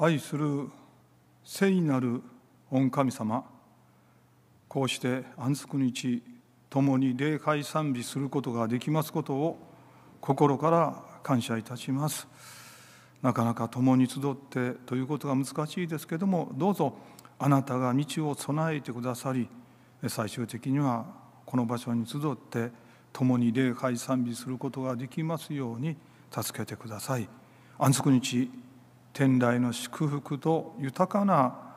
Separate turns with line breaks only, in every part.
愛する聖なる御神様こうして安息日共に礼拝賛美することができますことを心から感謝いたしますなかなか共に集ってということが難しいですけどもどうぞあなたが道を備えてくださり最終的にはこの場所に集って共に礼拝賛美することができますように助けてください安息日天来の祝福と豊かな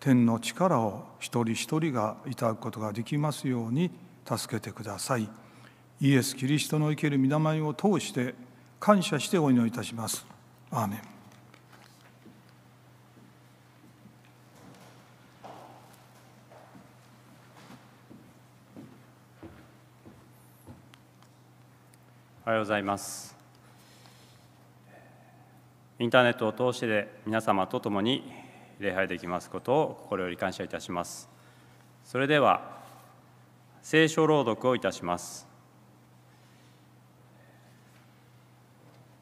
天の力を一人一人がいただくことができますように助けてくださいイエス・キリストの生ける御名を通して感謝してお祈りいたしますアーメン
おはようございますインターネットを通してで皆様と共に礼拝できますことを心より感謝いたしますそれでは聖書朗読をいたします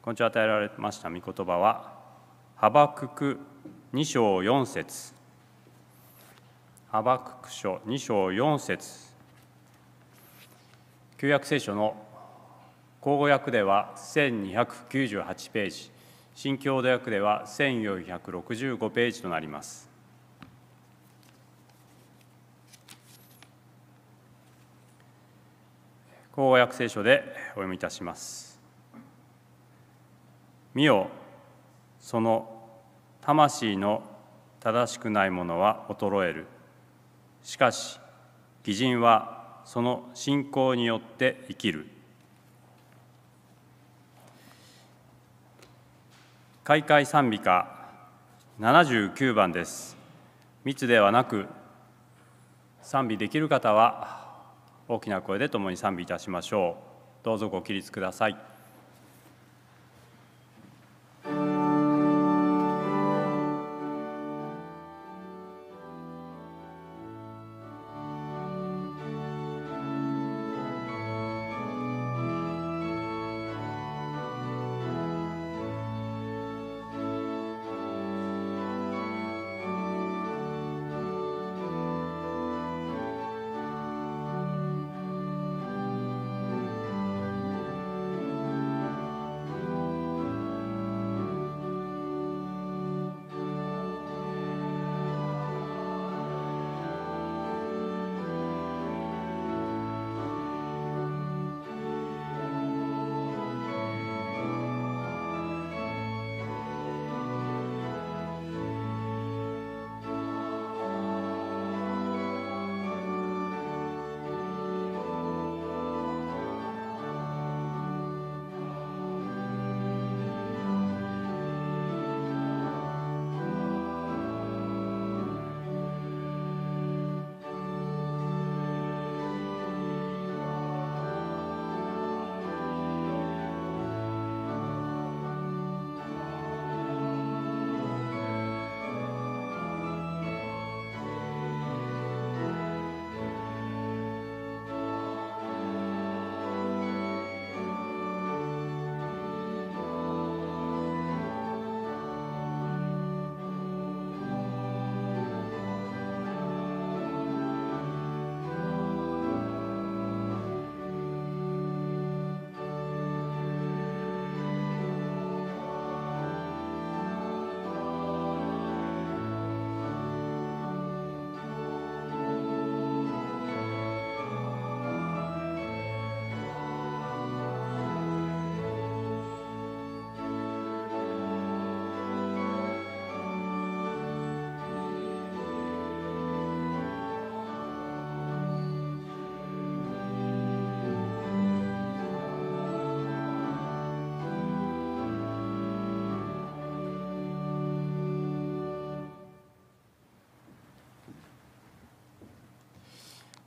今日与えられました御言葉はハバクク2章4節ハバクク書2章4節旧約聖書の口語訳では1298ページ新共同訳では1465ページとなります。公約聖書でお読みいたします。見よ、その魂の正しくないものは衰える。しかし、義人はその信仰によって生きる。開会賛美歌79番です密ではなく賛美できる方は大きな声で共に賛美いたしましょうどうぞご起立ください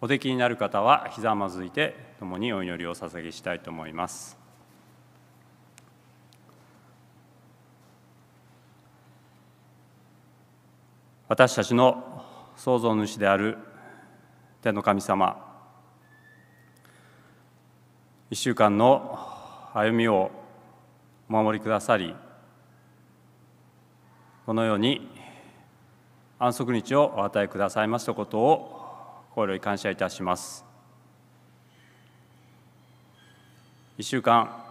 お出来になる方はひざまずいて共にお祈りを捧げしたいと思います私たちの創造主である天の神様1週間の歩みをお守りくださりこのように安息日をお与えくださいましたことを心に感謝いたします1週間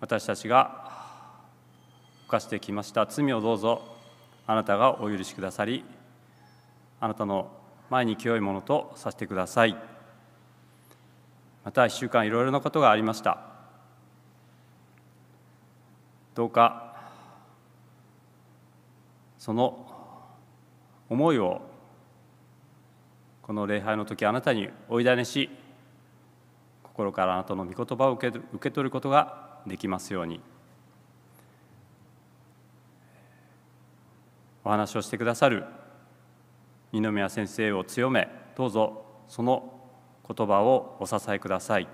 私たちが犯してきました罪をどうぞあなたがお許しくださりあなたの前に清いものとさせてくださいまた1週間いろいろなことがありましたどうかその思いをこの礼拝の時あなたにおいだねし心からあなたの御言葉を受け受け取ることができますようにお話をしてくださる二宮先生を強めどうぞその言葉をお支えください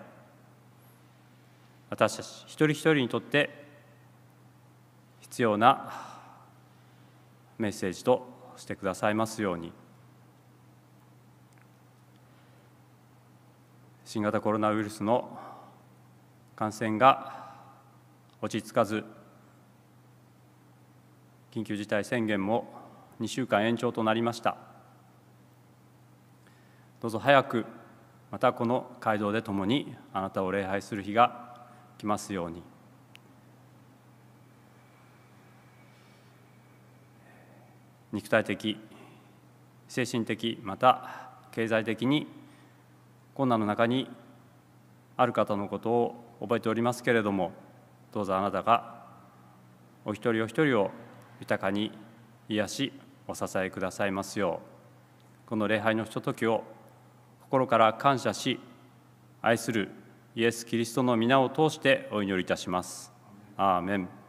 私たち一人一人にとって必要なメッセージとしてくださいますように。新型コロナウイルスの感染が落ち着かず緊急事態宣言も2週間延長となりましたどうぞ早くまたこの会堂でともにあなたを礼拝する日が来ますように肉体的精神的また経済的に困難の中にある方のことを覚えておりますけれどもどうぞあなたがお一人お一人を豊かに癒しお支えくださいますようこの礼拝のひとときを心から感謝し愛するイエス・キリストの皆を通してお祈りいたします。アーメン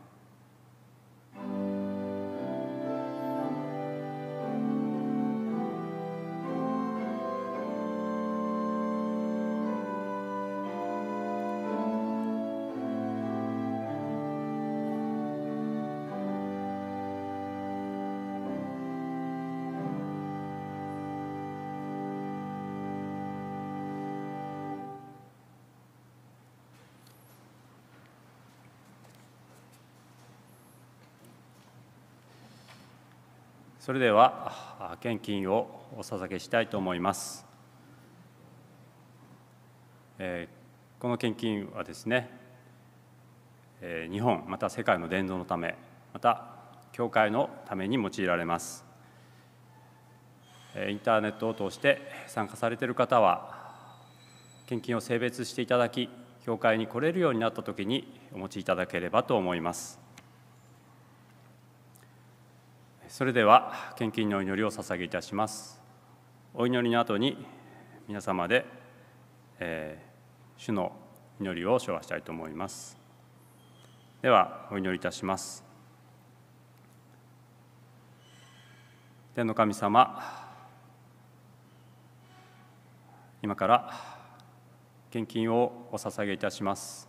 それでは献金をお捧げしたいと思います、えこの献金はですね、え日本また世界の伝道のためまた教会のために用いられますインターネットを通して参加されている方は献金を性別していただき教会に来れるようになった時にお持ちいただければと思いますそれでは献金の祈りを捧げいたしますお祈りの後に皆様で、えー、主の祈りを唱和したいと思いますではお祈りいたします天の神様今から献金をお捧げいたします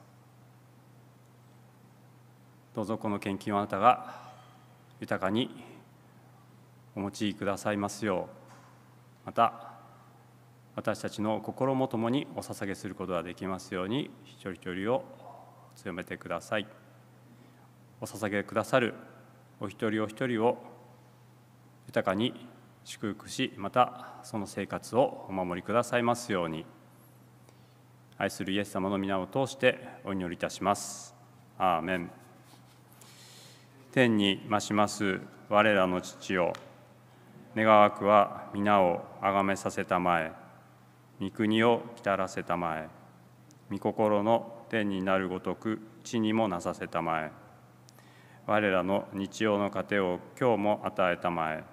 どうぞこの献金をあなたが豊かにお持ちくださいますようまた私たちの心もともにお捧げすることができますように一人一人を強めてくださいお捧げくださるお一人お一人を豊かに祝福しまたその生活をお守りくださいますように愛するイエス様の皆を通してお祈りいたしますアーメン天に増します我らの父よ願わくは皆をあがめさせたまえ御国を来たらせたまえ御心の天になるごとく地にもなさせたまえ我らの日曜の糧を今日も与えたまえ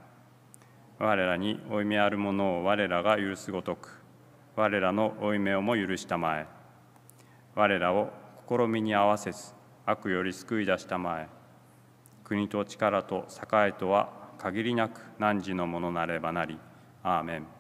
我らに負い目あるものを我らが許すごとく我らの負い目をも許したまえ我らを試みに合わせず悪より救い出したまえ国と力と栄とは限りなく汝のものなればなり。アーメン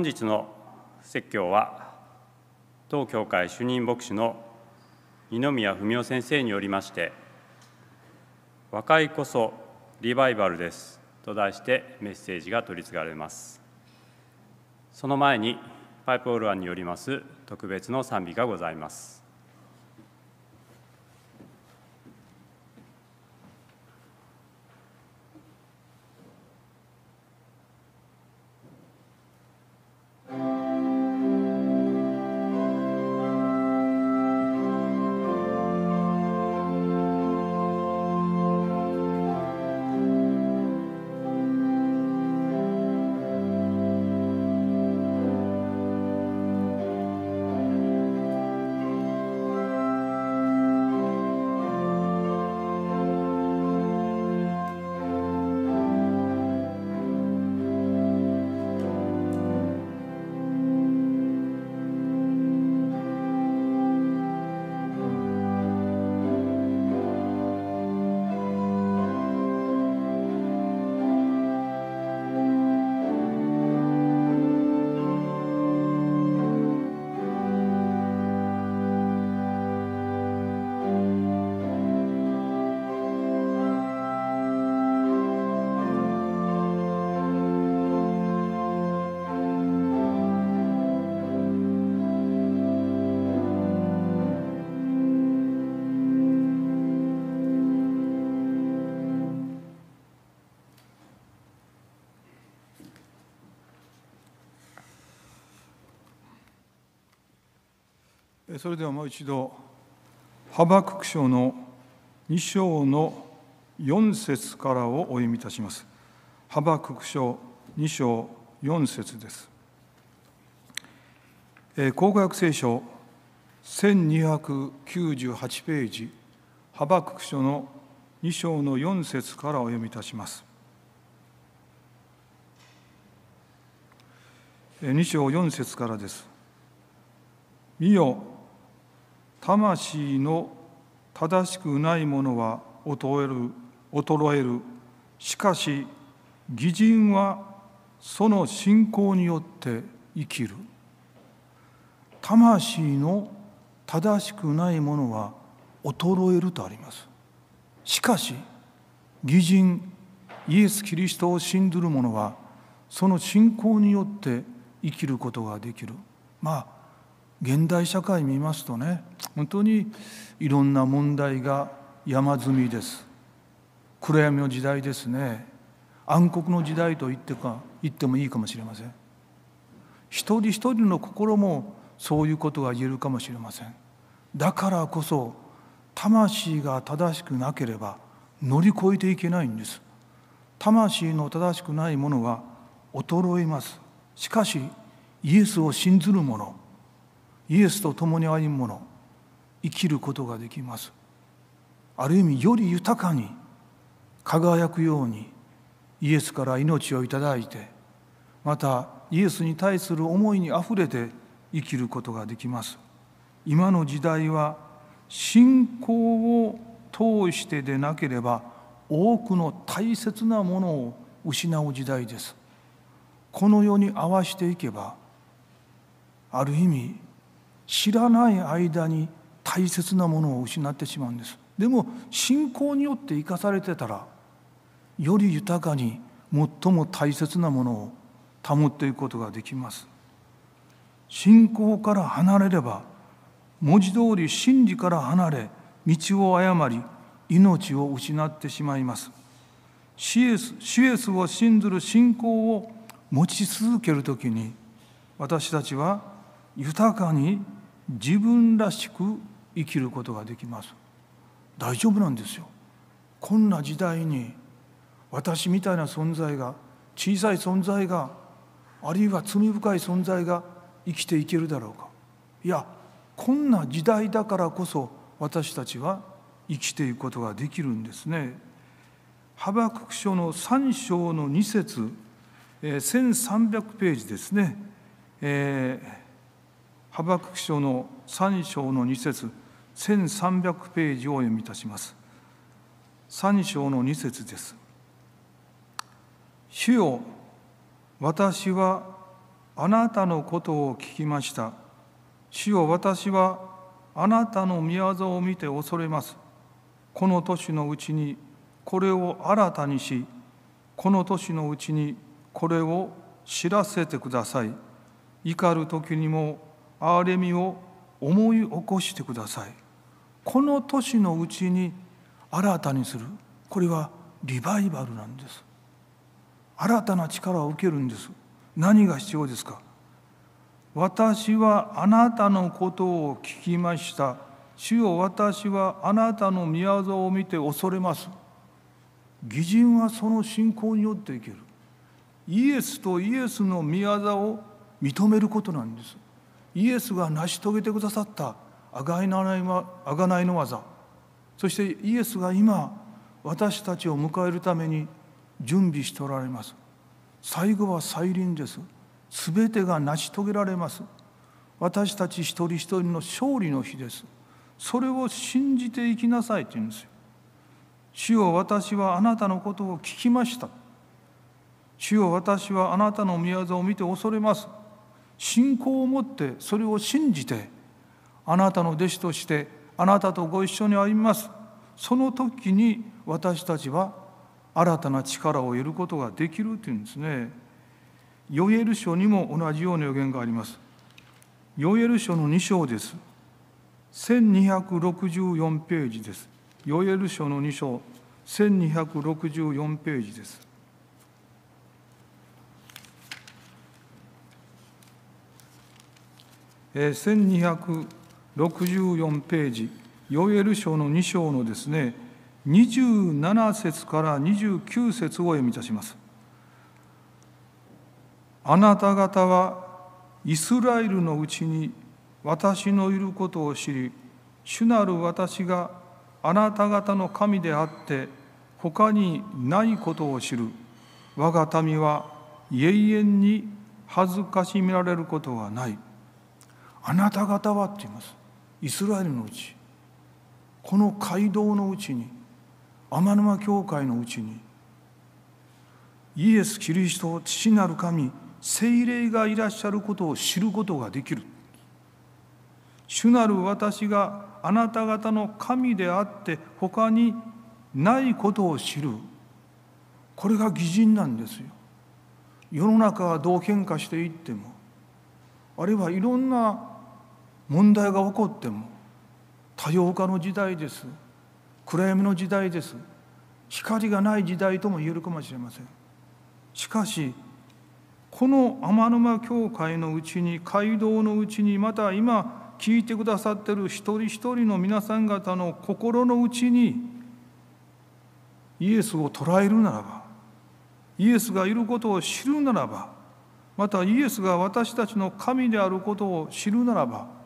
本日の説教は当教会主任牧師の二宮文夫先生によりまして「和解こそリバイバルです」と題してメッセージが取り継がれますその前にパイプオルガンによります特別の賛美がございます
それではもう一度ハバクク書の2章の4節からをお読みいたしますハバクク書2章4節です口語訳聖書1298ページハバクク書の2章の4節からお読みいたします2章4節からです「見よ魂の正しくないものは衰える衰えるしかし義人はその信仰によって生きる魂の正しくないものは衰えるとありますしかし義人イエス・キリストを信ずる者はその信仰によって生きることができるまあ現代社会見ますとね本当にいろんな問題が山積みです暗闇の時代ですね暗黒の時代と言ってか言ってもいいかもしれません一人一人の心もそういうことが言えるかもしれませんだからこそ魂が正しくなければ乗り越えていけないんです魂の正しくないものは衰えますしかしイエスを信ずる者イエスと共に歩む者生きることができますある意味より豊かに輝くようにイエスから命をいただいてまたイエスに対する思いにあふれて生きることができます今の時代は信仰を通してでなければ多くの大切なものを失う時代ですこの世に合わしていけばある意味知らない間に大切なものを失ってしまうんですでも信仰によって生かされてたらより豊かに最も大切なものを保っていくことができます信仰から離れれば文字通り真理から離れ道を誤り命を失ってしまいますシエスシエスを信ずる信仰を持ち続ける時に私たちは豊かに自分らしく生きることができます大丈夫なんですよこんな時代に私みたいな存在が小さい存在があるいは罪深い存在が生きていけるだろうかいやこんな時代だからこそ私たちは生きていくことができるんですね。ハバク書の3章の2節、え1300ページですね、えーハバク書の3章の2節1300ページを読みいたします。3章の2節です。主よ、私はあなたのことを聞きました。主よ、私はあなたの御業を見て恐れます。この年のうちにこれを新たにし、この年のうちにこれを知らせてください。怒る時にも憐れみを思い起こしてくださいこの年のうちに新たにするこれはリバイバルなんです新たな力を受けるんです何が必要ですか私はあなたのことを聞きました主よ私はあなたの宮業を見て恐れます義人はその信仰によっていけるイエスとイエスの宮業を認めることなんですイエスが成し遂げてくださったあがいないの技そしてイエスが今私たちを迎えるために準備しておられます最後は再臨です全てが成し遂げられます私たち一人一人の勝利の日ですそれを信じていきなさいって言うんですよ主よ私はあなたのことを聞きました主よ私はあなたの宮座を見て恐れます信仰を持ってそれを信じてあなたの弟子としてあなたとご一緒に歩みますその時に私たちは新たな力を得ることができるというんですねヨエル書にも同じような予言がありますヨエル書の2章です1264ページですヨエル書の2章1264ページです1264ページ、ヨエル書の2章のですね、27節から29節を読み出します。あなた方はイスラエルのうちに私のいることを知り、主なる私があなた方の神であって、他にないことを知る。我が民は永遠に恥ずかしみられることはない。あなた方はって言いますイスラエルのうちこの街道のうちに天沼教会のうちにイエス・キリスト父なる神精霊がいらっしゃることを知ることができる主なる私があなた方の神であって他にないことを知るこれが偽人なんですよ世の中はどう変化していってもあるいはいろんな問題が起こっても多様化の時代です暗闇の時代です光がない時代とも言えるかもしれませんしかしこの天沼教会のうちに街道のうちにまた今聞いてくださってる一人一人の皆さん方の心の内にイエスを捉えるならばイエスがいることを知るならばまたイエスが私たちの神であることを知るならば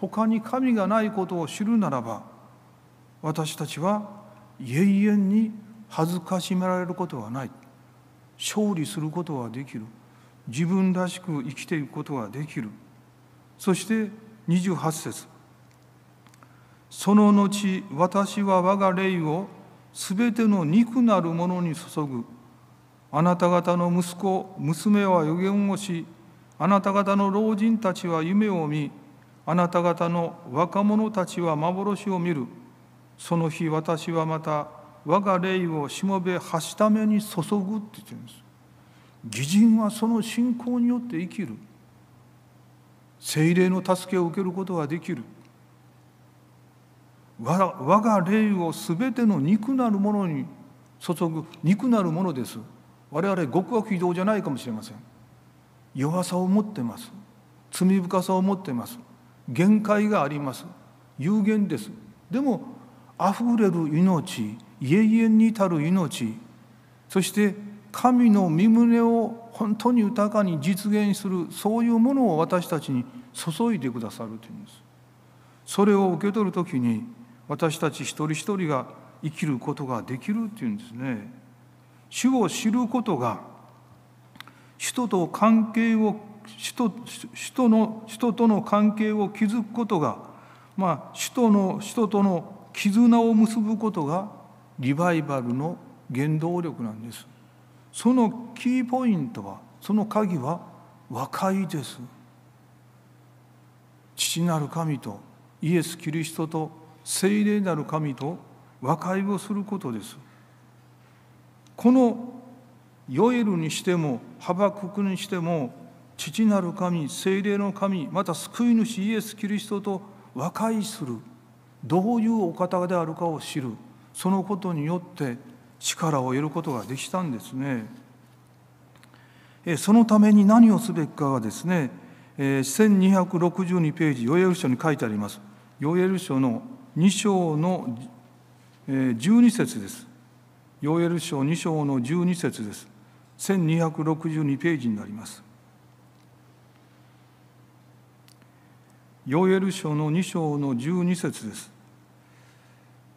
他に神がないことを知るならば私たちは永遠に恥ずかしめられることはない勝利することはできる自分らしく生きていくことはできるそして28節その後私は我が霊を全ての肉なるものに注ぐあなた方の息子娘は予言をしあなた方の老人たちは夢を見あなた方の若者たちは幻を見るその日私はまた我が霊をしもべはしために注ぐって言ってるんです義人はその信仰によって生きる精霊の助けを受けることができる我が霊を全ての肉なるものに注ぐ肉なるものです我々極悪非道じゃないかもしれません弱さを持ってます罪深さを持ってます限界があります有限ですでもあふれる命永遠に至る命そして神の身旨を本当に豊かに実現するそういうものを私たちに注いでくださるというんですそれを受け取る時に私たち一人一人が生きることができるっていうんですね主を知ることが人とと関係を首都首都の首都との関係を築くことが、まあ、首都の首都との絆を結ぶことがリバイバルの原動力なんですそのキーポイントはその鍵は和解です父なる神とイエス・キリストと聖霊なる神と和解をすることですこのヨエルにしてもハバククにしても父なる神精霊の神また救い主イエス・キリストと和解するどういうお方であるかを知るそのことによって力を得ることができたんですね。そのために何をすべきかがですね1262ページヨエル書に書いてあります。ヨエル書の2章の12節です。ヨエル書2章の12節です。1262ページになります。ヨエル書の2章の12節です。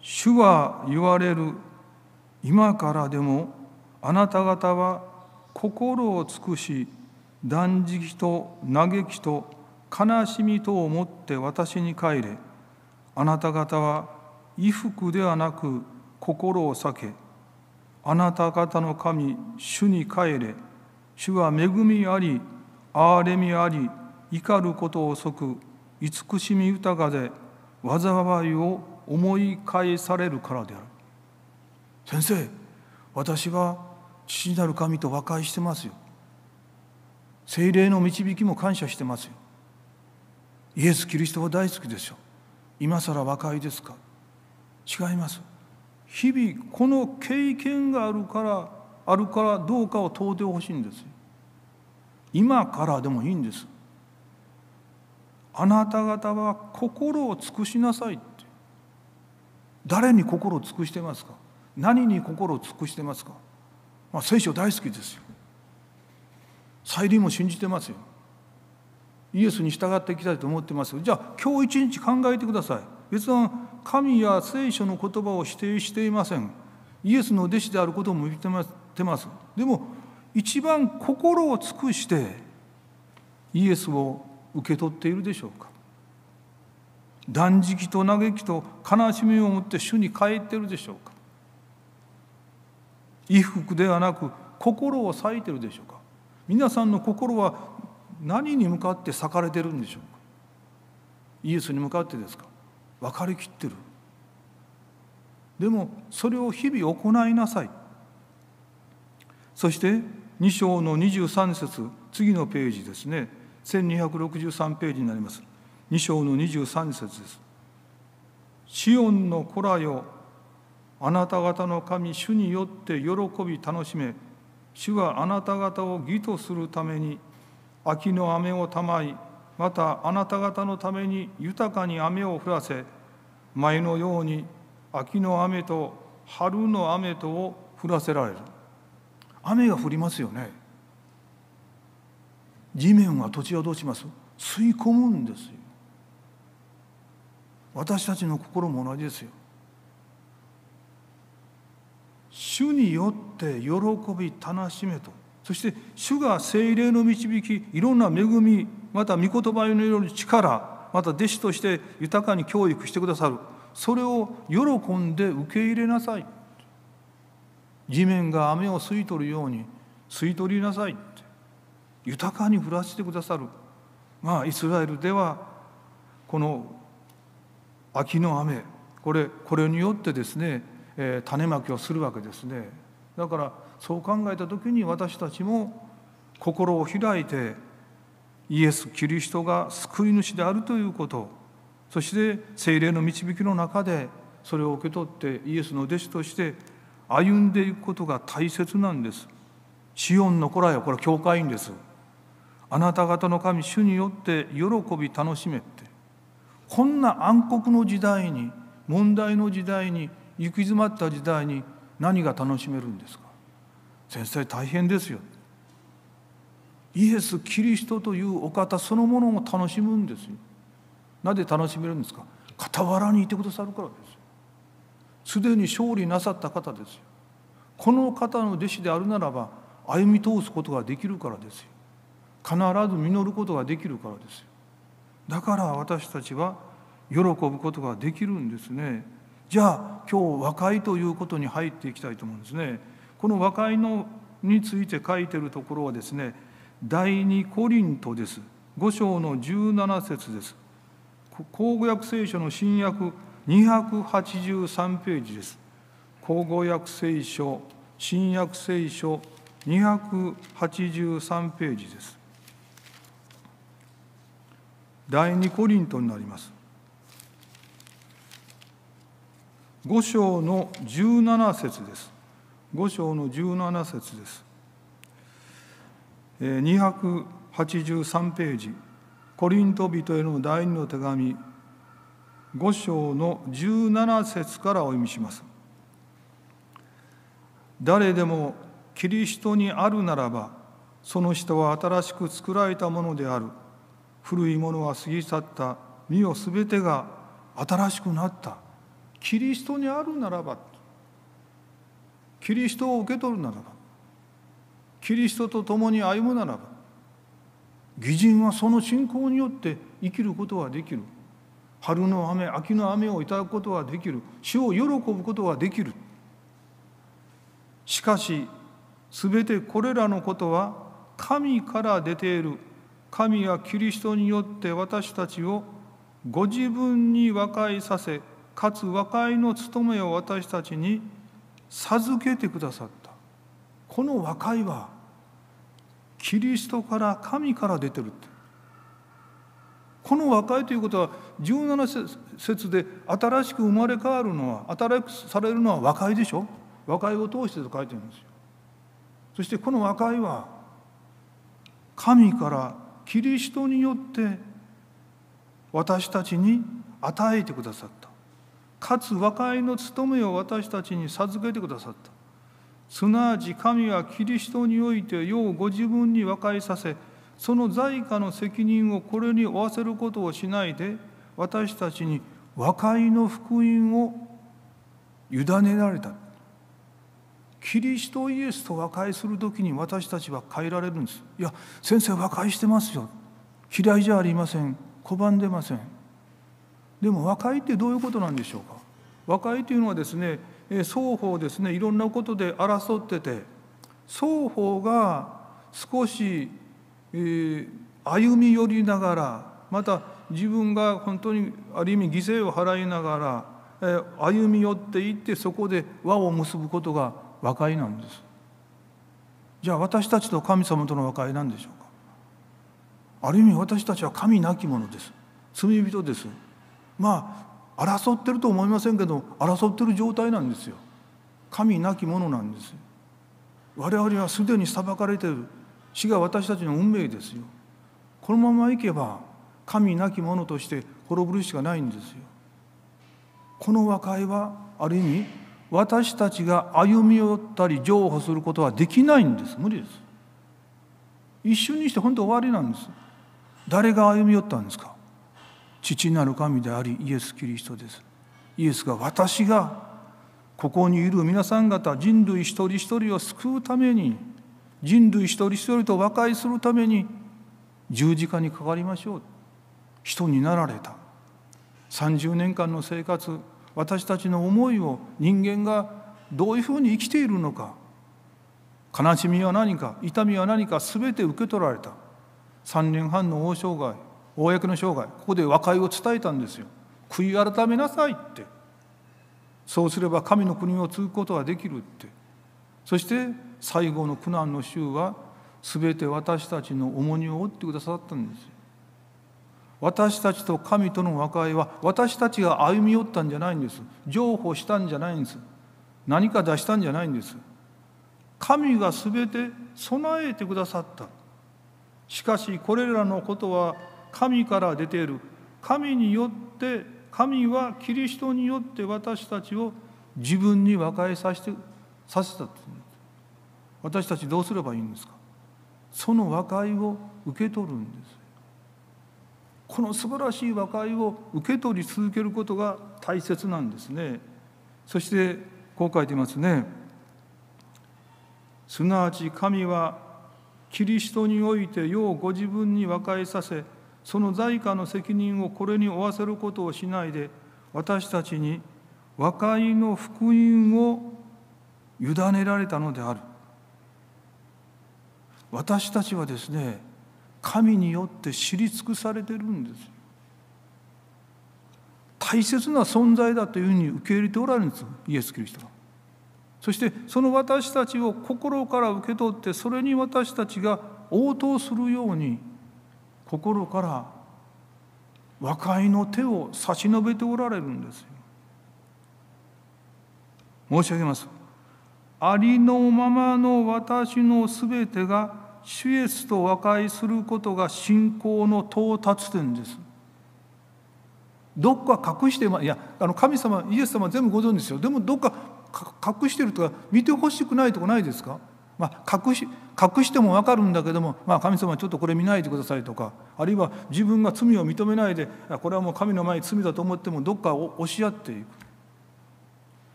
主は言われる今からでもあなた方は心を尽くし断食と嘆きと悲しみと思って私に帰れあなた方は衣服ではなく心を避けあなた方の神主に帰れ主は恵みあり憐れみあり怒ることを遅く慈しみ豊かで災いを思い返されるからである先生私は父なる神と和解してますよ精霊の導きも感謝してますよイエス・キリストは大好きですよ今更和解ですか違います日々この経験があるからあるからどうかを問うてほしいんです今からでもいいんですあなた方は心を尽くしなさいって誰に心を尽くしてますか何に心を尽くしてますか、まあ、聖書大好きですよ再臨も信じてますよイエスに従っていきたいと思ってますじゃあ今日一日考えてください別に神や聖書の言葉を否定していませんイエスの弟子であることも言ってますでも一番心を尽くしてイエスを受け取っているでしょうか断食と嘆きと悲しみを持って主に帰っているでしょうか衣服ではなく心を割いているでしょうか皆さんの心は何に向かって裂かれてるんでしょうかイエスに向かってですか分かりきってるでもそれを日々行いなさいそして2章の23節次のページですね1263ページになります2章の23節ですシオンの子らよあなた方の神主によって喜び楽しめ主はあなた方を義とするために秋の雨をたまいまたあなた方のために豊かに雨を降らせ前のように秋の雨と春の雨とを降らせられる雨が降りますよね地面は土地はどうします吸い込むんですよ私たちの心も同じですよ主によって喜び楽しめとそして主が精霊の導きいろんな恵みまた御言葉による力また弟子として豊かに教育してくださるそれを喜んで受け入れなさい地面が雨を吸い取るように吸い取りなさい豊かに降らしてくださるまあイスラエルではこの秋の雨これこれによってですね、えー、種まきをするわけですねだからそう考えた時に私たちも心を開いてイエス・キリストが救い主であるということそして精霊の導きの中でそれを受け取ってイエスの弟子として歩んでいくことが大切なんです。シオンの子らよこれ教会員ですあなた方の神主によって喜び楽しめってこんな暗黒の時代に問題の時代に行き詰まった時代に何が楽しめるんですか先生大変ですよイエス・キリストというお方そのものを楽しむんですよなぜ楽しめるんですか傍らにいてくださるからですすでに勝利なさった方ですよこの方の弟子であるならば歩み通すことができるからですよ必ず実ることができるからですよだから私たちは喜ぶことができるんですねじゃあ今日和解ということに入っていきたいと思うんですねこの和解のについて書いてるところはですね第二コリントです五章の十七節です口語訳聖書の新約283ページです口語訳聖書新約聖書283ページです第2コリントになります5章の17節です5章の17節です283ページコリント人への第2の手紙5章の17節からお読みします誰でもキリストにあるならばその人は新しく作られたものである古いものは過ぎ去った身を全てが新しくなったキリストにあるならばキリストを受け取るならばキリストと共に歩むならば義人はその信仰によって生きることができる春の雨秋の雨をいただくことができる死を喜ぶことができるしかし全てこれらのことは神から出ている神はキリストによって私たちをご自分に和解させかつ和解の務めを私たちに授けてくださったこの和解はキリストから神から出てるってこの和解ということは17節で新しく生まれ変わるのは新しくされるのは和解でしょ和解を通してと書いてるんですよそしてこの和解は神からキリストによって私たちに与えてくださったかつ和解の務めを私たちに授けてくださったすなわち神はキリストにおいて世をご自分に和解させその在家の責任をこれに負わせることをしないで私たちに和解の福音を委ねられたキリストイエスと和解する時に私たちは変えられるんですいや先生和解してますよ嫌いじゃありません拒んでませんでも和解ってどういうことなんでしょうか和解というのはですね双方ですねいろんなことで争ってて双方が少し、えー、歩み寄りながらまた自分が本当にある意味犠牲を払いながら、えー、歩み寄っていってそこで和を結ぶことが和解なんですじゃあ私たちと神様との和解なんでしょうかある意味私たちは神なき者です罪人ですまあ争ってると思いませんけど争ってる状態なんですよ神なき者なんです我々はすでに裁かれてる死が私たちの運命ですよこのままいけば神なき者として滅ぶるしかないんですよこの和解はある意味私たちが歩み寄ったり譲歩することはできないんです無理です一瞬にして本当終わりなんです誰が歩み寄ったんですか父なる神でありイエス・キリストですイエスが私がここにいる皆さん方人類一人一人を救うために人類一人一人と和解するために十字架にかかりましょう人になられた30年間の生活私たちの思いを人間がどういうふうに生きているのか悲しみは何か痛みは何か全て受け取られた3年半の大障害公の生涯ここで和解を伝えたんですよ悔い改めなさいってそうすれば神の国を継ぐことができるってそして最後の苦難の週は全て私たちの重荷を負ってくださったんです私たちと神との和解は私たちが歩み寄ったんじゃないんです譲歩したんじゃないんです何か出したんじゃないんです神が全て備えてくださったしかしこれらのことは神から出ている神によって神はキリストによって私たちを自分に和解させてさせた私たちどうすればいいんですかその和解を受け取るんですこの素晴らしい和解を受け取り続けることが大切なんですねそしてこう書いてますねすなわち神はキリストにおいてようご自分に和解させその在家の責任をこれに負わせることをしないで私たちに和解の福音を委ねられたのである私たちはですね神によって知り尽くされてるんです大切な存在だというふうに受け入れておられるんですイエス・キリストはそしてその私たちを心から受け取ってそれに私たちが応答するように心から和解の手を差し伸べておられるんですよ申し上げますありのままの私のすべてが主イエスと和解することが信仰の到達点です。どっか隠していやあの神様イエス様全部ご存知ですよでもどっか隠してるとか見てほしくないとこないですか、まあ、隠し隠しても分かるんだけども、まあ、神様ちょっとこれ見ないでくださいとかあるいは自分が罪を認めないでこれはもう神の前に罪だと思ってもどっか押し合っていく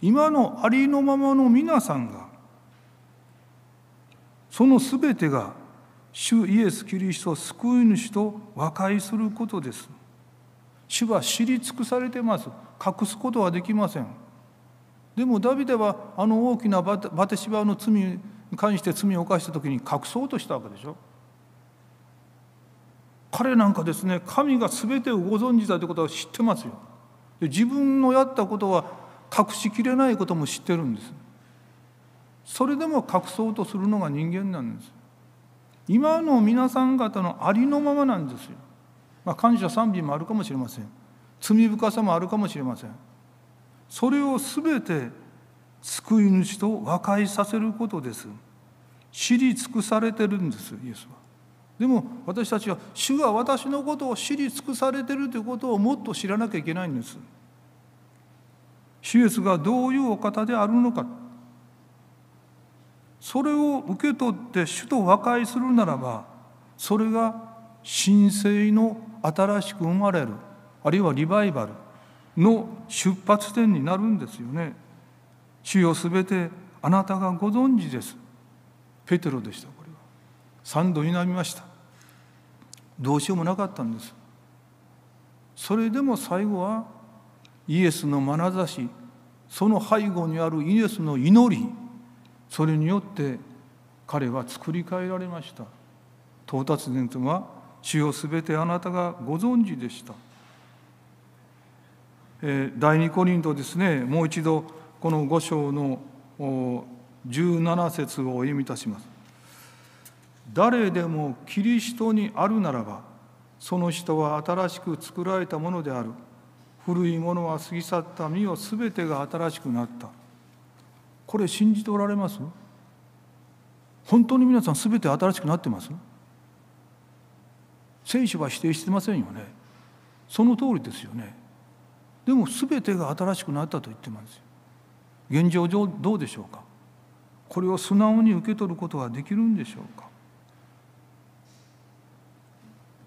今のありのままの皆さんがその全てが主イエス・キリスト救い主と和解することです主は知り尽くされてます隠すことはできませんでもダビデはあの大きなバテシバの罪に関して罪を犯した時に隠そうとしたわけでしょ彼なんかですね神が全てをご存知だということは知ってますよで自分のやったことは隠しきれないことも知ってるんですそれでも隠そうとするのが人間なんです今の皆さん方のありのままなんですよ、まあ、感謝賛美もあるかもしれません罪深さもあるかもしれませんそれを全て救い主と和解させることです知り尽くされてるんですイエスはでも私たちは主が私のことを知り尽くされてるということをもっと知らなきゃいけないんです主イエスがどういうお方であるのかそれを受け取って主と和解するならばそれが神聖の新しく生まれるあるいはリバイバルの出発点になるんですよね。主よすべてあなたがご存知です。ペテロでしたこれは。3度になりました。どうしようもなかったんです。それでも最後はイエスの眼差しその背後にあるイエスの祈りそれによって彼は作り変えられました到達点とは主をすべてあなたがご存知でした第二コリントですねもう一度この5章の17節をお読みいたします誰でもキリストにあるならばその人は新しく作られたものである古いものは過ぎ去った身を全てが新しくなったこれ信じておられます本当に皆さん全て新しくなってます聖書は否定してませんよねその通りですよねでも全てが新しくなったと言ってます現状上どうでしょうかこれを素直に受け取ることはできるんでしょうか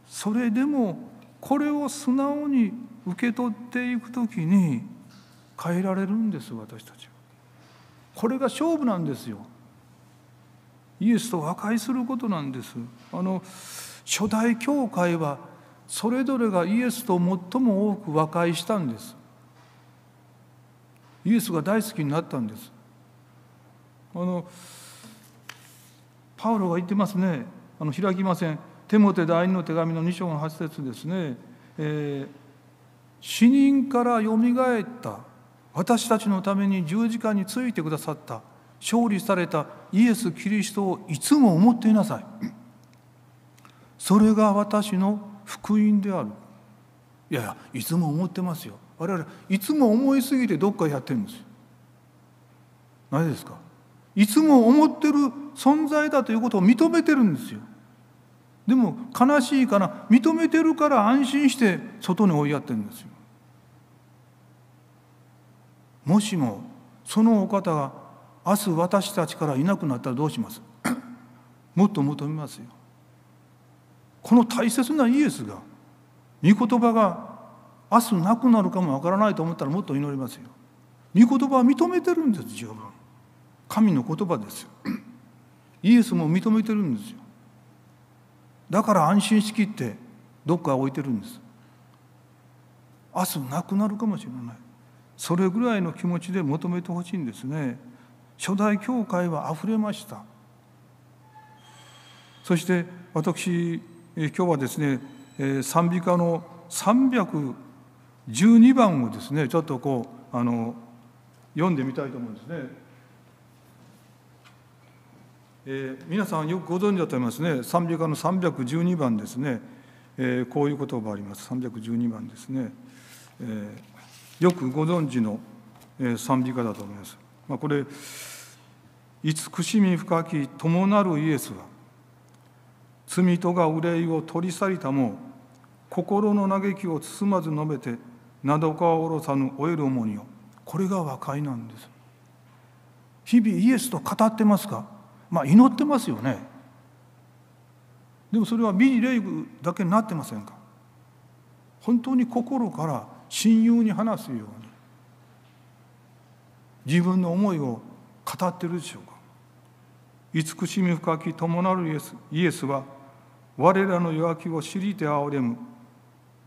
それでもこれを素直に受け取っていく時に変えられるんです私たちは。これが勝負なんですよイエスと和解することなんですあの初代教会はそれぞれがイエスと最も多く和解したんですイエスが大好きになったんですあのパウロが言ってますねあの開きません手モテ第二の手紙の2章の8節ですね、えー、死人から蘇った私たちのために十字架についてくださった勝利されたイエス・キリストをいつも思っていなさいそれが私の福音であるいやいやいつも思ってますよ我々いつも思いすぎてどっかやってるんですよないですかいつも思ってる存在だということを認めてるんですよでも悲しいから認めてるから安心して外に追いやってるんですよもしもそのお方が明日私たちからいなくなったらどうします もっと求めますよ。この大切なイエスが御言葉が明日なくなるかもわからないと思ったらもっと祈りますよ。御言葉は認めてるんです十分。神の言葉ですよ。イエスも認めてるんですよ。だから安心しきってどっか置いてるんです。明日なくなるかもしれない。それぐらいの気持ちで求めてほしいんですね初代教会はあれましたそして私今日はですね賛美歌の312番をですねちょっとこうあの読んでみたいと思うんですね、えー、皆さんよくご存知だと思いますね賛美歌の312番ですね、えー、こういう言葉あります312番ですね、えーよくご存知の賛美歌だと思います。まあ、これ慈しみ深き友なるイエスは罪とが憂いを取り去りたも心の嘆きを包まず述べてなどかおろさぬおえる重荷をこれが和解なんです日々イエスと語ってますかまあ祈ってますよねでもそれは美礼だけになってませんか本当に心から親友に話すように自分の思いを語ってるでしょうか慈しみ深き伴るイエスイエスは我らの弱気を知りてあおれむ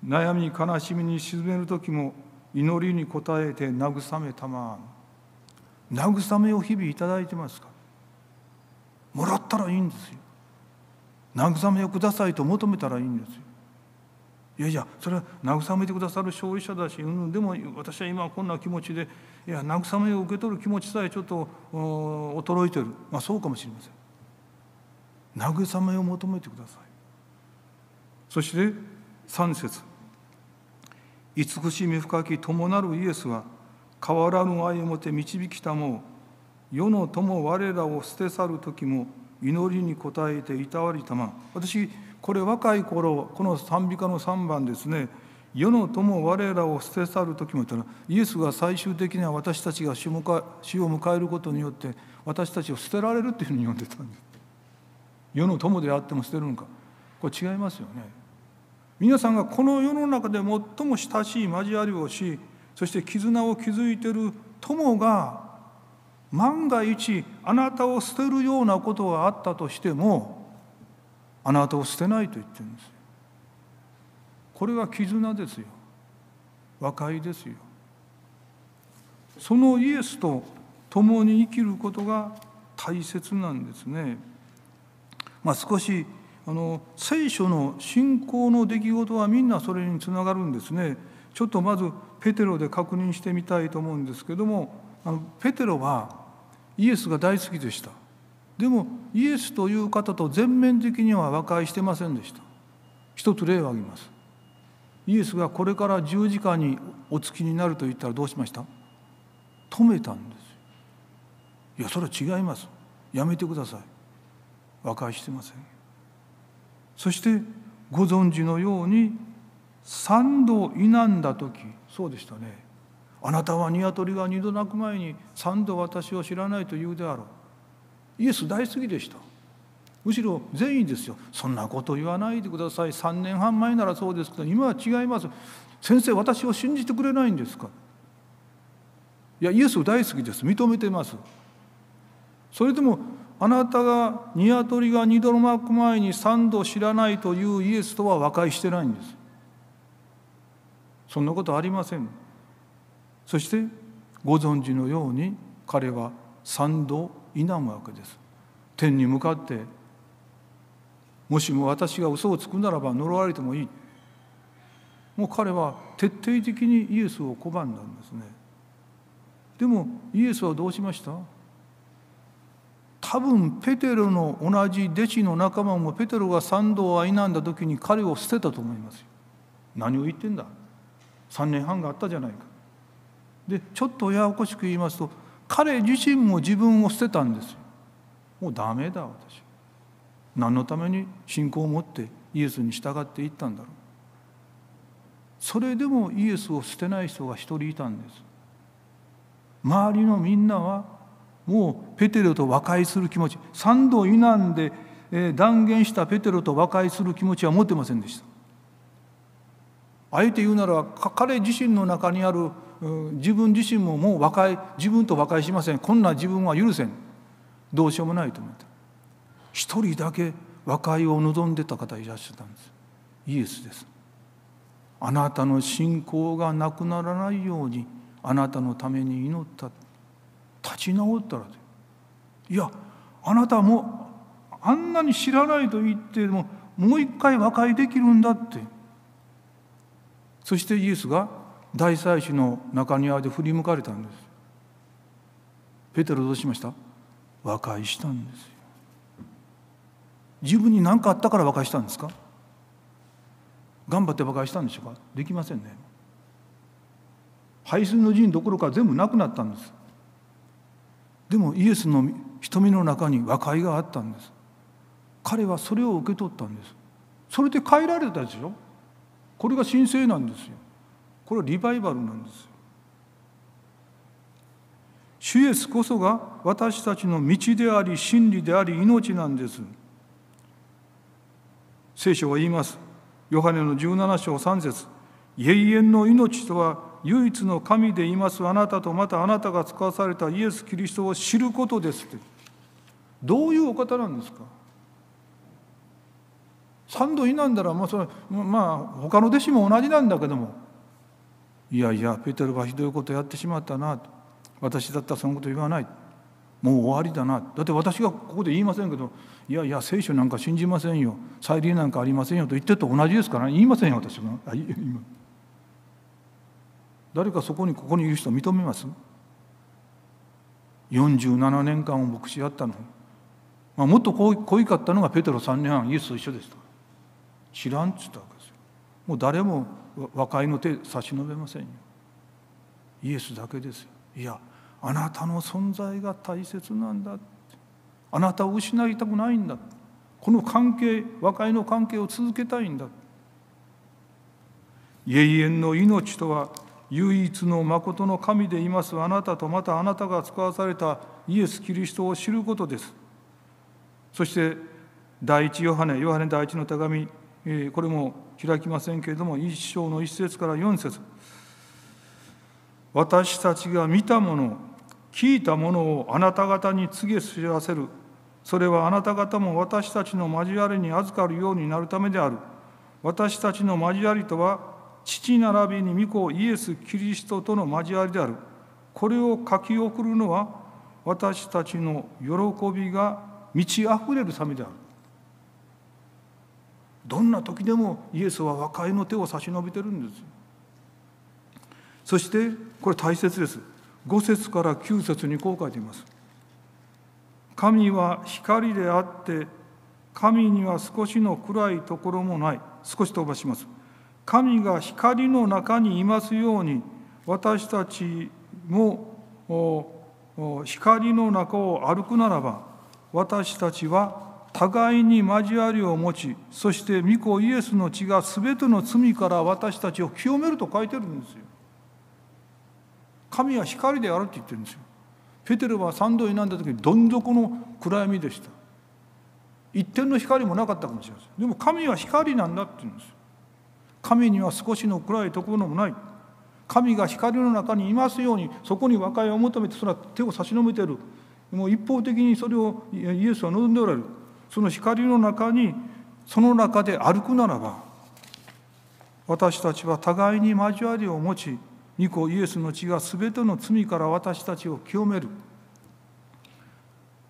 悩み悲しみに沈める時も祈りに応えて慰めたま慰めを日々いただいてますかもらったらいいんですよ慰めをくださいと求めたらいいんですよいやいやそれは慰めてくださる消費者だし、うん、でも私は今こんな気持ちでいや慰めを受け取る気持ちさえちょっと衰えてる、まあ、そうかもしれません慰めを求めてくださいそして3節慈しみ深きなるイエスは変わらぬ愛をもて導きたも世の友我らを捨て去る時も祈りに応えていたわりたま私これ若い頃この賛美歌の3番ですね「世の友我らを捨て去る時も」というのはイエスが最終的には私たちが死を迎えることによって私たちを捨てられるというふうに呼んでたんです世の友であっても捨てるのかこれ違いますよね皆さんがこの世の中で最も親しい交わりをしそして絆を築いてる友が万が一あなたを捨てるようなことがあったとしてもあなたを捨てないと言ってるんですこれは絆ですよ和解ですよそのイエスと共に生きることが大切なんですね、まあ、少しあの聖書の信仰の出来事はみんなそれにつながるんですねちょっとまずペテロで確認してみたいと思うんですけどもあのペテロはイエスが大好きでしたでもイエスという方と全面的には和解してませんでした一つ例を挙げますイエスがこれから十字架にお付きになると言ったらどうしました止めたんですいやそれは違いますやめてください和解してませんそしてご存知のように三度いなんだ時そうでしたねあなたは鶏が二度鳴く前に三度私を知らないと言うであろうイエス大好きでしたむしろ善意ですよそんなこと言わないでください3年半前ならそうですけど今は違います先生私を信じてくれないんですかいやイエス大好きです認めてますそれでもあなたが鶏が2度まく前に3度知らないというイエスとは和解してないんですそんなことありませんそしてご存知のように彼は3度否むわけです天に向かってもしも私が嘘をつくならば呪われてもいいもう彼は徹底的にイエスを拒んだんですねでもイエスはどうしました多分ペテロの同じ弟子の仲間もペテロが三度を否なんだ時に彼を捨てたと思いますよ何を言ってんだ3年半があったじゃないかでちょっとややこしく言いますと彼自身も自分を捨てたんですもうダメだ私何のために信仰を持ってイエスに従っていったんだろうそれでもイエスを捨てない人が一人いたんです周りのみんなはもうペテロと和解する気持ち三度避難で断言したペテロと和解する気持ちは持ってませんでしたあえて言うなら彼自身の中にある自分自身ももう和解自分と和解しませんこんな自分は許せんどうしようもないと思って一人だけ和解を望んでた方いらっしゃったんですイエスですあなたの信仰がなくならないようにあなたのために祈った立ち直ったらいやあなたもあんなに知らないと言ってももう一回和解できるんだってそしてイエスが大祭司の中庭で振り向かれたんですペテロどうしました和解したんですよ自分に何かあったから和解したんですか頑張って和解したんでしょうかできませんね排水の陣どころか全部なくなったんですでもイエスの瞳の中に和解があったんです彼はそれを受け取ったんですそれで変えられたでしょこれが神聖なんですよこれはリバイバルなんです主イエスこそが私たちの道であり真理であり命なんです聖書は言いますヨハネの17章3節永遠の命とは唯一の神でいますあなたとまたあなたが使わされたイエス・キリストを知ることですってどういうお方なんですか3度否んだらまあそれまあ他の弟子も同じなんだけどもいやいやペテロがひどいことやってしまったな私だったらそのこと言わないもう終わりだなだって私がここで言いませんけどいやいや聖書なんか信じませんよ再用なんかありませんよと言ってると同じですから、ね、言いませんよ私も誰かそこにここにいる人認めます47年間を牧師やったの、まあ、もっと濃いかったのがペテロ3年半イエスと一緒でした知らんっつったわけですよもう誰も和解の手差し伸べませんよイエスだけですよいやあなたの存在が大切なんだあなたを失いたくないんだこの関係和解の関係を続けたいんだ永遠の命とは唯一のとの神でいますあなたとまたあなたが使わされたイエス・キリストを知ることですそして第一ヨハネヨハネ第一の手紙これも開きませんけれども一章の一節から四節私たちが見たもの聞いたものをあなた方に告げ知らせるそれはあなた方も私たちの交わりに預かるようになるためである私たちの交わりとは父並びに御子イエス・キリストとの交わりであるこれを書き送るのは私たちの喜びが満ち溢れるためであるどんな時でもイエスは和解の手を差し伸べてるんですそしてこれ大切です5節から9節にこう書いています神は光であって神には少しの暗いところもない少し飛ばします神が光の中にいますように私たちも光の中を歩くならば私たちは互いに交わりを持ちそして御子イエスの血が全ての罪から私たちを清めると書いてるんですよ。神は光であるって言ってるんですよ。ペテルは三度になんだ時どん底の暗闇でした。一点の光もなかったかもしれません。でも神は光なんだって言うんですよ。神には少しの暗いところもない。神が光の中にいますようにそこに和解を求めてそれは手を差し伸べているもう一方的にそれをイエスは望んでおられるその光の中にその中で歩くならば私たちは互いに交わりを持ち御子イエスの血が全ての罪から私たちを清める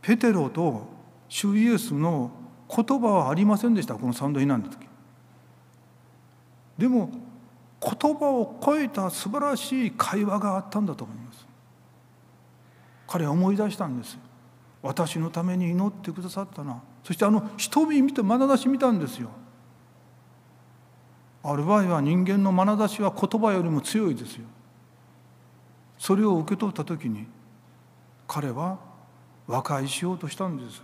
ペテロと主イエスの言葉はありませんでしたこのドイナンの時でも言葉を超えた素晴らしい会話があったんだと思います彼は思い出したんです私のために祈ってくださったなそしてあの瞳見て眼差し見たんですよある場合は人間の眼差しは言葉よりも強いですよそれを受け取った時に彼は和解しようとしたんです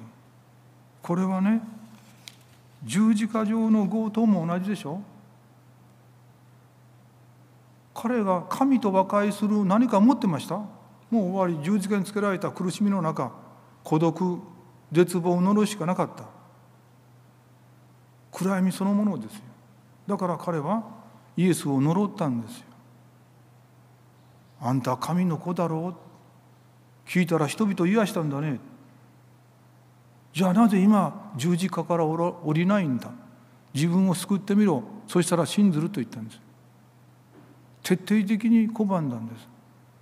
これはね十字架上の強盗も同じでしょ彼が神と和解する何か持ってましたもう終わり十字架につけられた苦しみの中孤独絶望を呪うしかなかった暗闇そのものですよだから彼はイエスを呪ったんですよあんた神の子だろう聞いたら人々癒したんだねじゃあなぜ今十字架から降りないんだ自分を救ってみろそしたら信ずると言ったんです徹底的に拒んだんです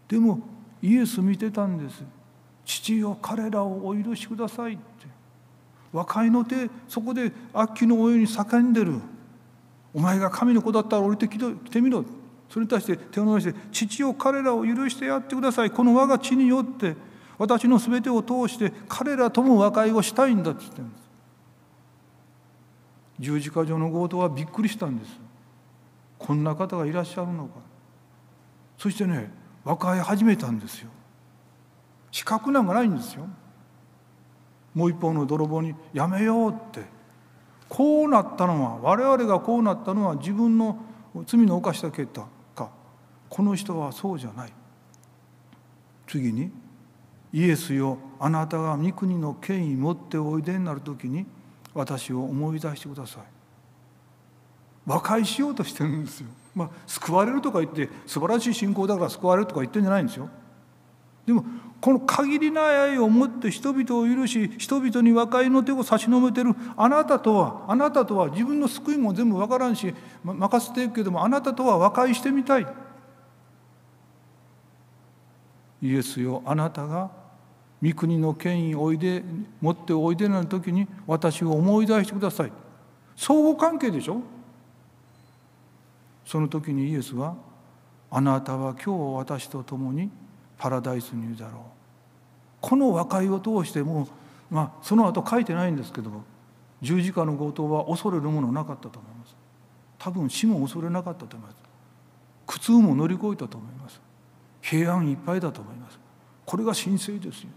でもイエス見てたんです父よ彼らをお許しください」って和解の手そこで悪鬼のお湯に叫んでる「お前が神の子だったら降りてきてみろ」それに対して手を伸ばして「父よ彼らを許してやってくださいこの我が血によって私の全てを通して彼らとも和解をしたいんだ」って言ってるんです十字架上の強盗はびっくりしたんですこんな方がいらっしゃるのかそしてね和解始めたんですよ資格なんかないんですよもう一方の泥棒に「やめよう」ってこうなったのは我々がこうなったのは自分の罪の犯した結果かこの人はそうじゃない次に「イエスよあなたが御国の権威持っておいでになる時に私を思い出してください」和解しようとしてるんですよ、まあ、救われるとか言って素晴らしい信仰だから救われるとか言ってんじゃないんですよでもこの限りない愛をもって人々を許し人々に和解の手を差し伸べてるあなたとはあなたとは自分の救いも全部分からんし任せていくけどもあなたとは和解してみたいイエスよあなたが御国の権威をおいで持っておいでなる時に私を思い出してください相互関係でしょその時にイエスは「あなたは今日私と共にパラダイスにいるだろうこの和解を通しても、まあ、その後書いてないんですけど十字架の強盗は恐れるものなかったと思います多分死も恐れなかったと思います苦痛も乗り越えたと思います平安いっぱいだと思いますこれが神聖ですよ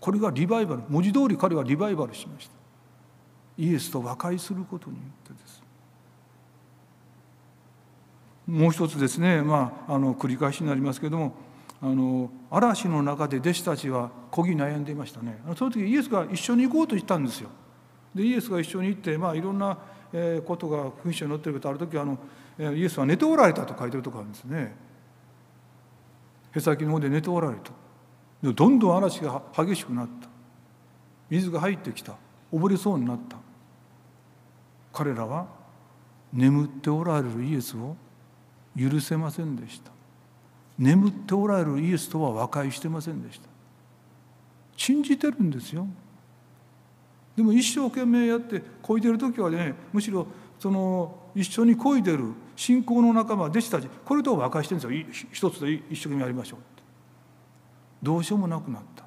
これがリバイバル文字通り彼はリバイバルしましたイエスと和解することによってですもう一つですね、まあ、あの繰り返しになりますけれどもあの嵐の中で弟子たちはこぎ悩んでいましたねその時イエスが一緒に行こうと言ったんですよでイエスが一緒に行って、まあ、いろんなことが福音書に載ってるけどある時あのイエスは寝ておられたと書いてるとこあるんですねへさきの方で寝ておられたでどんどん嵐が激しくなった水が入ってきた溺れそうになった彼らは眠っておられるイエスを許せませんでした眠っておられるイエスとは和解してませんでした信じてるんですよでも一生懸命やってこいでる時はねむしろその一緒にこいでる信仰の仲間弟子たちこれと和解してるんですよ一つで一生懸命やりましょうどうしようもなくなった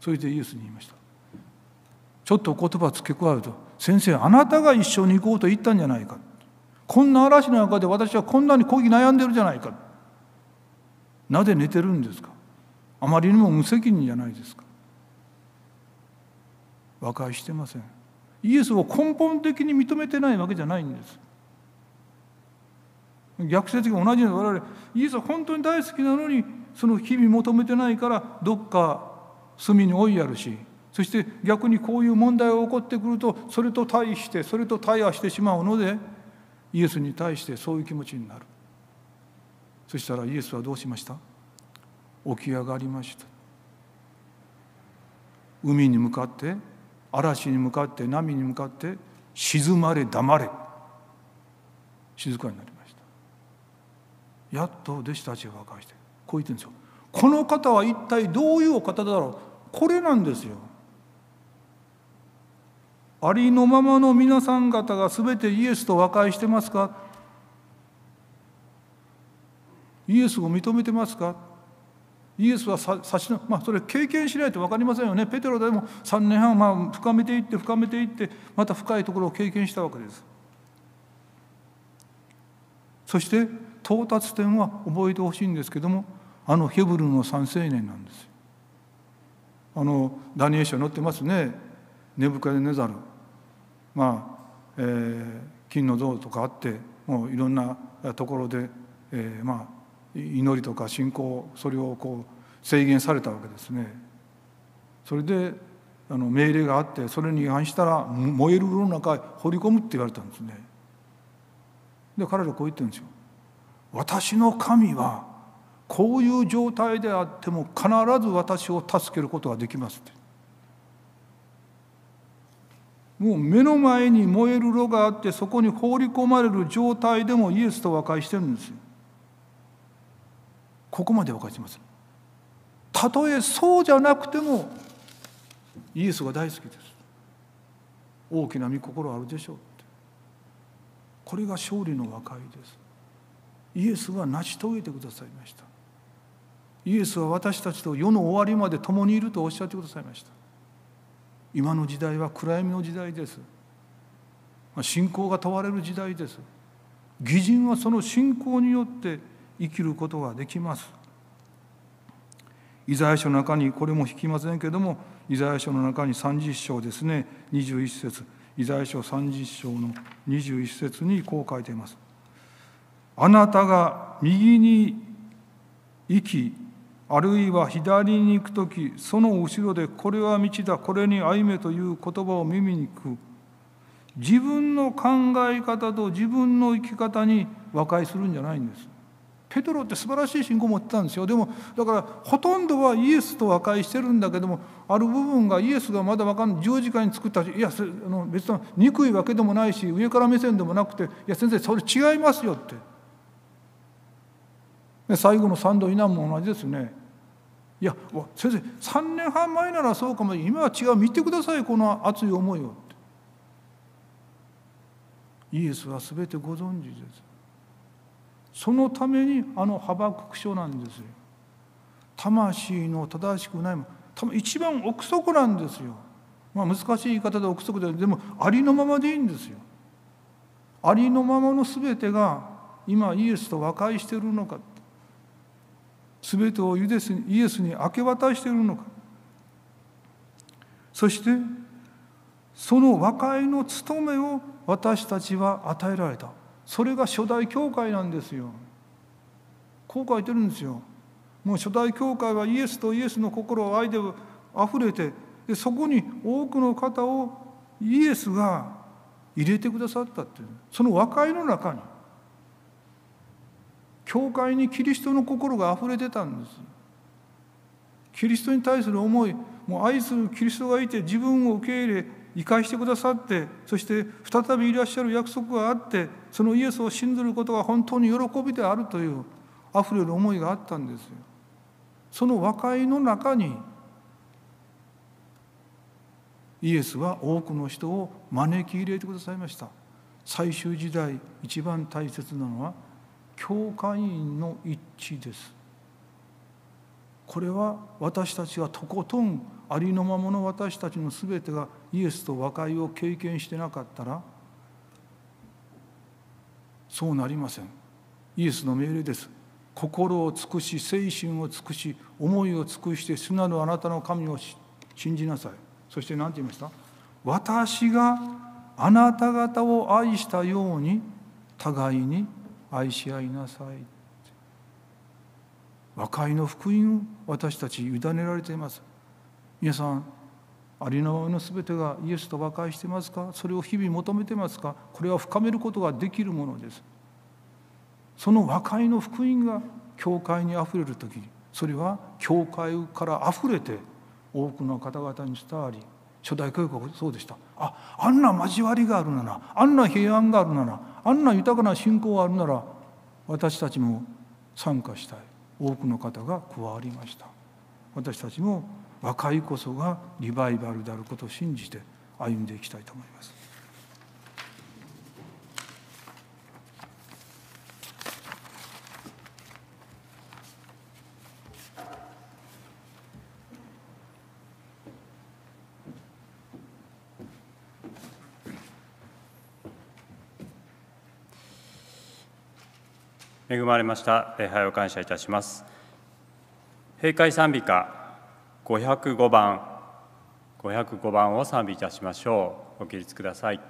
それでイエスに言いましたちょっと言葉付け加えると先生あなたが一緒に行こうと言ったんじゃないかこんな嵐の中で私はこんなにこぎ悩んでるじゃないかなぜ寝てるんですかあまりにも無責任じゃないですか和解してませんイエスを根本的に認めてないわけじゃないんです逆説的に同じように我々イエスは本当に大好きなのにその日々求めてないからどっか隅に追いやるしそして逆にこういう問題が起こってくるとそれと対してそれと対話してしまうのでイエスに対してそういう気持ちになるそしたらイエスはどうしました起き上がりました海に向かって嵐に向かって波に向かって静まれ黙れ静かになりましたやっと弟子たちが和解してこう言ってるんですよこの方は一体どういうお方だろうこれなんですよありのままの皆さん方が全てイエスと和解してますかイエスを認めてますかイエスはさ差しの、まあ、それ経験しないと分かりませんよねペテロでも3年半まあ深めていって深めていってまた深いところを経験したわけですそして到達点は覚えてほしいんですけどもあのヘブルの三青年なんですあのダニエル書に載ってますねネブカデネザルまあ、えー、金の像とかあってもういろんなところで、えー、まあ祈りとか信仰それをこう制限されたわけですねそれであの命令があってそれに違反したら燃える炉の中へ放り込むって言われたんですねで彼らこう言ってるんですよ私の神はこういう状態であっても必ず私を助けることができますってもう目の前に燃える炉があってそこに放り込まれる状態でもイエスと和解してるんですよここまで分かちますたとえそうじゃなくてもイエスが大好きです大きな御心あるでしょうこれが勝利の和解ですイエスは成し遂げてくださいましたイエスは私たちと世の終わりまで共にいるとおっしゃってくださいました今の時代は暗闇の時代です信仰が問われる時代です義人はその信仰によって生きることができますイザヤ書の中にこれも引きませんけどもイザヤ書の中に30章ですね21節イザヤ書30章の21節にこう書いていますあなたが右に行きあるいは左に行く時その後ろで「これは道だこれに歩め」という言葉を耳に聞く自分の考え方と自分の生き方に和解するんじゃないんですペトロって素晴らしい信仰を持ってたんですよでもだからほとんどはイエスと和解してるんだけどもある部分がイエスがまだ分かんない十字架に作ったしいやあの別に憎いわけでもないし上から目線でもなくていや先生それ違いますよってで最後の三度以難も同じですねいや先生3年半前ならそうかも今は違う見てくださいこの熱い思いをってイエスは全てご存知ですそのためにあのハバ書なんですよ魂の正しくないも一番憶測なんですよ、まあ、難しい言い方で憶測ででもありのままでいいんですよありのままの全てが今イエスと和解しているのか全てをイエスに明け渡しているのかそしてその和解の務めを私たちは与えられたそれが初代教会なんですよこう書いてるんですよもう初代教会はイエスとイエスの心を愛であふれてでそこに多くの方をイエスが入れてくださったっていうその和解の中に教会にキリストの心があふれてたんですキリストに対する思いもう愛するキリストがいて自分を受け入れ理解してくださってそして再びいらっしゃる約束があってそのイエスを信ずることが本当に喜びであるというあふれる思いがあったんですよ。その和解の中にイエスは多くの人を招き入れてくださいました。最終時代一番大切なのは教会員の一致です。これは私たちがとことんありのままの私たちの全てがイエスと和解を経験してなかったらそうなりませんイエスの命令です心を尽くし精神を尽くし思いを尽くして素直なあなたの神を信じなさいそして何て言いました私があなた方を愛したように互いに愛し合いなさい和解の福音を私たち委ねられています皆さんありのままのてがイエスと和解してますかそれを日々求めてますかこれは深めることができるものですその和解の福音が教会にあふれる時それは教会からあふれて多くの方々に伝わり初代教育はそうでしたああんな交わりがあるならあんな平安があるならあんな豊かな信仰があるなら私たちも参加したい多くの方が加わりました私たちも和解こそがリバイバルであることを信じて歩んでいきたいと思います。
恵まれました礼拝を感謝いたします。閉会賛美歌505番505番を賛美いたしましょうご起立ください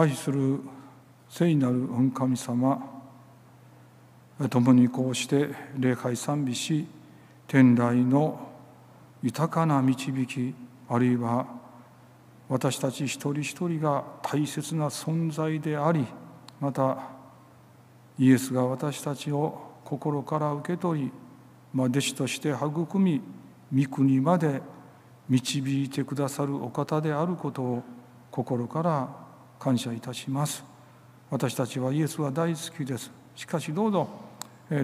愛する聖なる神様共にこうして礼拝賛美し天台の豊かな導きあるいは私たち一人一人が大切な存在でありまたイエスが私たちを心から受け取り、まあ、弟子として育み御国まで導いてくださるお方であることを心から感謝いたします私たちはイエスは大好きですしかしどうぞ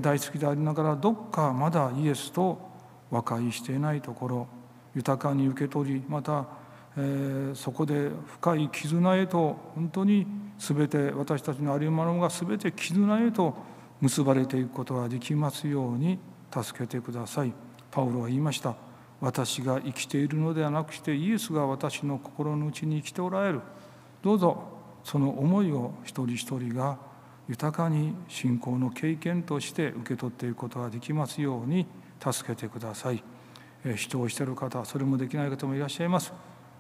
大好きでありながらどっかまだイエスと和解していないところ豊かに受け取りまた、えー、そこで深い絆へと本当に全て私たちのありまのが全て絆へと結ばれていくことができますように助けてください。パウロは言いました私が生きているのではなくしてイエスが私の心の内に生きておられる。どうぞその思いを一人一人が豊かに信仰の経験として受け取っていくことができますように助けてください主張している方それもできない方もいらっしゃいます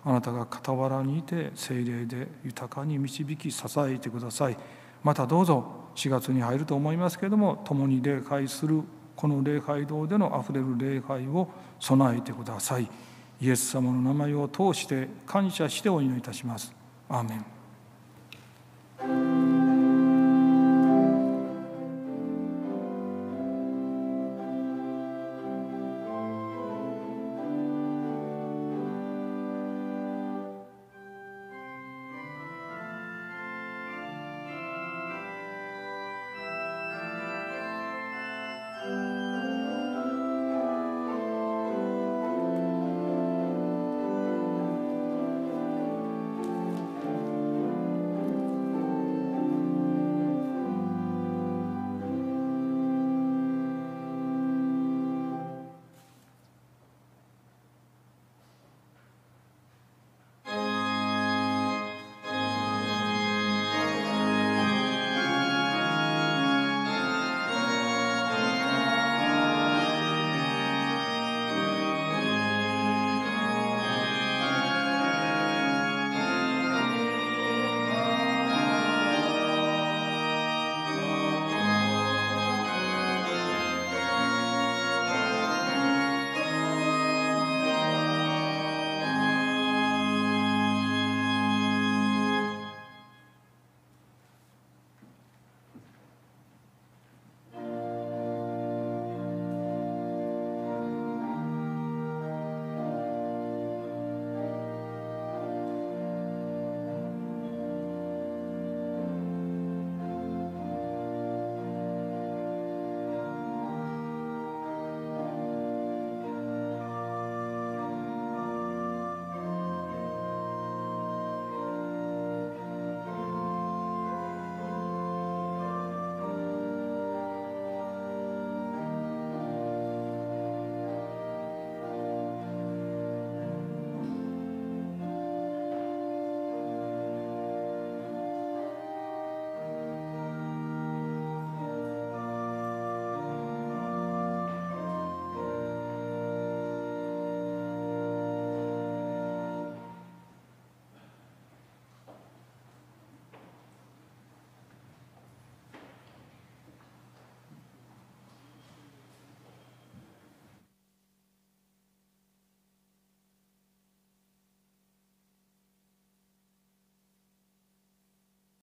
あなたが傍らにいて精霊で豊かに導き支えてくださいまたどうぞ4月に入ると思いますけれども共に礼拝するこの礼拝堂でのあふれる礼拝を備えてくださいイエス様の名前を通して感謝してお祈りいたします Amen.